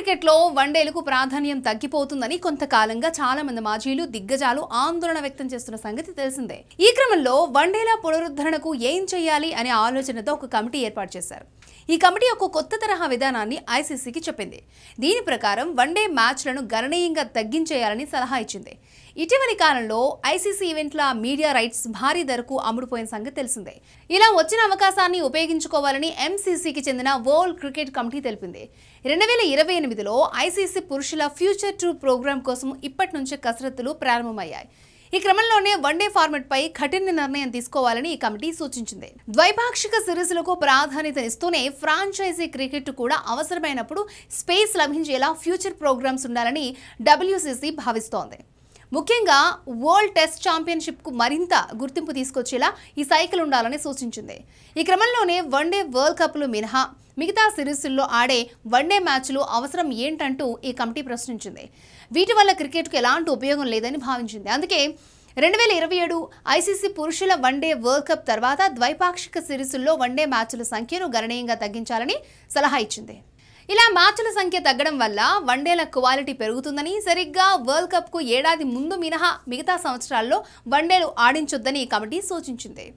క్రికెట్లో వన్డేలకు ప్రాధాన్యం తగ్గిపోతుందని కొంతకాలంగా చాలా మంది మాజీలు దిగ్గజాలు ఆందోళన వ్యక్తం చేస్తున్న సంగతి తెలిసిందే ఈ క్రమంలో వన్డేల పునరుద్ధరణకు ఏం చేయాలి అనే ఆలోచనతో ఒక కమిటీ ఏర్పాటు చేశారు ఈ కమిటీ ఒక కొత్త తరహా విధానాన్ని ఐసీసీకి చెప్పింది దీని ప్రకారం వన్డే మ్యాచ్లను గణనీయంగా తగ్గించేయాలని సలహా ఇచ్చింది ఇటీవలి కాలంలో ఐసీసీ ఈవెంట్ల మీడియా రైట్స్ భారీ ధరకు అమ్ముడుపోయిన సంగతి తెలిసిందే ఇలా వచ్చిన అవకాశాన్ని ఉపయోగించుకోవాలని ఎంసీసీకి చెందిన వరల్డ్ క్రికెట్ కమిటీ తెలిపింది రెండు వేల ఇరవై ఎనిమిదిలో ఐసీసీ పురుషుల ఫ్యూచర్ టూ ప్రోగ్రాం కోసం ఇప్పటి నుంచే కసరత్తులు ప్రారంభమయ్యాయి ఈ క్రమంలోనే వన్డే ఫార్మెట్పై కఠిన నిర్ణయం తీసుకోవాలని ఈ కమిటీ సూచించింది ద్వైపాక్షిక సిరీస్లకు ప్రాధాన్యతనిస్తూనే ఫ్రాంచైజీ క్రికెట్ కూడా అవసరమైనప్పుడు స్పేస్ లభించేలా ఫ్యూచర్ ప్రోగ్రామ్స్ ఉండాలని డబ్ల్యూసీసీ భావిస్తోంది ముఖ్యంగా వరల్డ్ టెస్ట్ ఛాంపియన్షిప్కు మరింత గుర్తింపు తీసుకొచ్చేలా ఈ సైకిల్ ఉండాలని సూచించింది ఈ క్రమంలోనే వన్డే వరల్డ్ కప్లు మినహా మిగతా సిరీస్ల్లో ఆడే వన్డే మ్యాచ్లు అవసరం ఏంటంటూ ఈ కమిటీ ప్రశ్నించింది వీటి వల్ల క్రికెట్కు ఎలాంటి ఉపయోగం లేదని భావించింది అందుకే రెండు వేల ఇరవై ఏడు ఐసీసీ పురుషుల వన్డే వరల్డ్ కప్ తర్వాత ద్వైపాక్షిక సిరీసుల్లో వన్డే మ్యాచ్ల సంఖ్యను గణనీయంగా తగ్గించాలని సలహా ఇచ్చింది ఇలా మ్యాచ్ల సంఖ్య తగ్గడం వల్ల వన్డేల క్వాలిటీ పెరుగుతుందని సరిగ్గా వరల్డ్ కప్కు ఏడాది ముందు మినహా మిగతా సంవత్సరాల్లో వన్డేలు ఆడించొద్దని కమిటీ సూచించింది